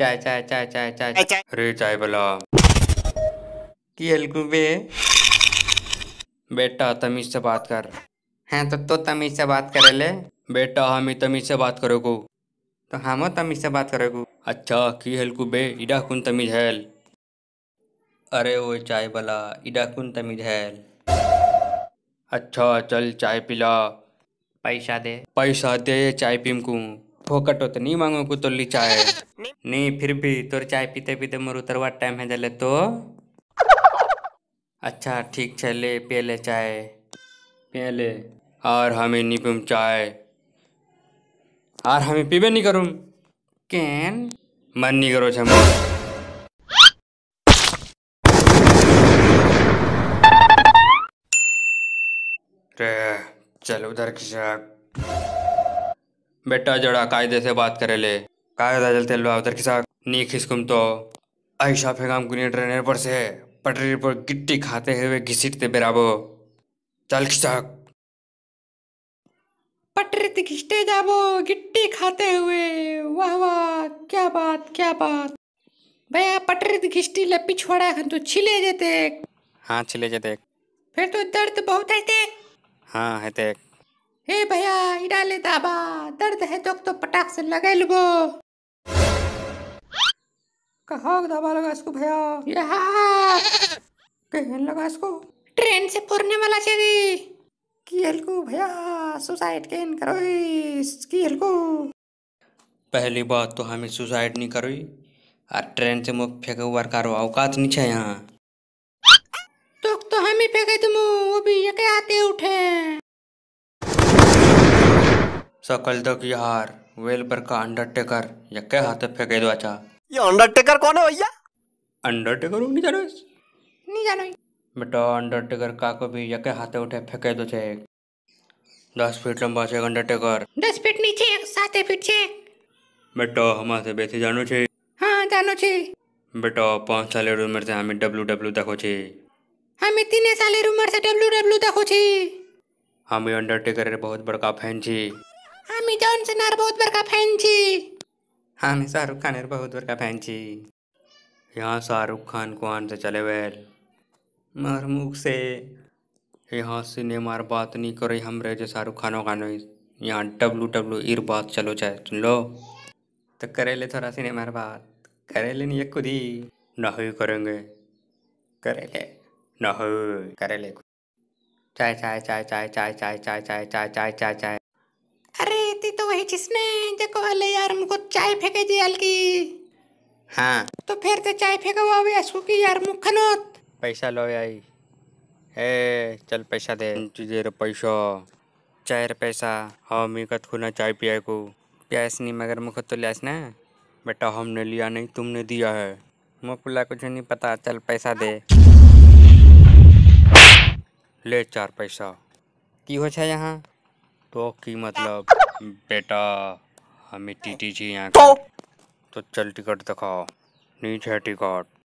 चाय चाय चाय चाय चाय अरे चाय भला कि बे बेटा तमीज से बात कर हैं हाँ, तो तो तमीज से बात करे ले बेटा हम ही तमीज से बात करोगे तो हम तमीज से बात करोगे अच्छा की बे इडा कुन तमीज हैल अरे वो चाय भला इडा कुन तमीज हैल अच्छा चल चाय पिला पैसा दे पैसा दे चाय पीम को फोकट होते नहीं मांगो को तोली चाय नहीं फिर भी तोर चाय पीते पीते मोर उतरवा टाइम है जले तो अच्छा ठीक चले ले चाय पिए और हमें नहीं पीम चाय और हमें पीबे नहीं करूँ कैन मन नहीं करो छम चल उधर खिंचा बेटा जड़ा कायदे से बात करे ले कायदा जलते नी खिसकुम तो आयशा फेगाम गुनिया ट्रेनर पर से पटरी पर गिट्टी खाते हुए घिसटते बेराबो चल खिसक पटरी ते घिसते जाबो गिट्टी खाते हुए वाह वाह क्या बात क्या बात भैया पटरी ते घिसटी ले पिछवाड़ा खन तो छिले जेते हां छिले जेते फिर तो दर्द बहुत है ते हां है ते हे भैया इडा ले दाबा दर्द है तो तो पटाक से लगे लुगो कहा दाबा लगा इसको भैया यहाँ कहने लगा इसको ट्रेन से पुरने वाला चेरी की को भैया सुसाइड केन करो इसकी को पहली बात तो हमें सुसाइड नहीं करो और ट्रेन से मुख फेंके हुआ करो औकात नहीं छे यहाँ तो, तो हम ही फेंके तुम वो भी ये आते उठे सकल तक यार वेल पर का अंडरटेकर या क्या पे फेंके दो अच्छा ये अंडरटेकर कौन है भैया अंडरटेकर नहीं जानो नहीं जानो बेटा अंडरटेकर का को भी यके हाथे उठे फेंके दो छे दस फीट लंबा छे अंडरटेकर दस फीट नीचे सात फीट छे बेटा हमारे से बेसी जानो छे हाँ जानो छे बेटा पांच साल उम्र से हमें डब्लू डब्लू देखो छे हमें तीन साल उम्र से डब्लू डब्लू देखो छे हमें अंडरटेकर बहुत बड़का फैन छी हमी जॉन জন सिन्हार बहुत बड़का फैन छी हमी शाहरुख खान बहुत बड़का फैन छी यहाँ शाहरुख खान कुआन से चले वेल मोर मुख से यहाँ सिनेमा सिनेमार बात नहीं करे हमरे जो शाहरुख खानो गानो यहाँ डब्लू डब्लू इर बात चलो चाहे सुन लो तो करे ले थोड़ा सिनेमा सिनेमार बात करे ले नहीं खुद ही नहीं करेंगे करे ले नहीं करे ले चाय चाय चाय चाय चाय चाय चाय चाय चाय चाय चाय चाय अरे ती तो वही जिसने जको अले यार मुको चाय फेंके जी अलकी हाँ तो फिर तो चाय फेंका हुआ भी असू की यार मुखनोत पैसा लो आई ए चल पैसा दे तुझे रे पैसा चाय रे पैसा हाँ मी कत खुना चाय पिया को प्यास नहीं मगर मुख तो लियास ना बेटा हमने लिया नहीं तुमने दिया है मुकुला कुछ नहीं पता चल पैसा दे ले चार पैसा की हो छा यहाँ तो की मतलब बेटा हमें टीटी जी यहाँ तो, तो चल टिकट दिखाओ नीचे टिकट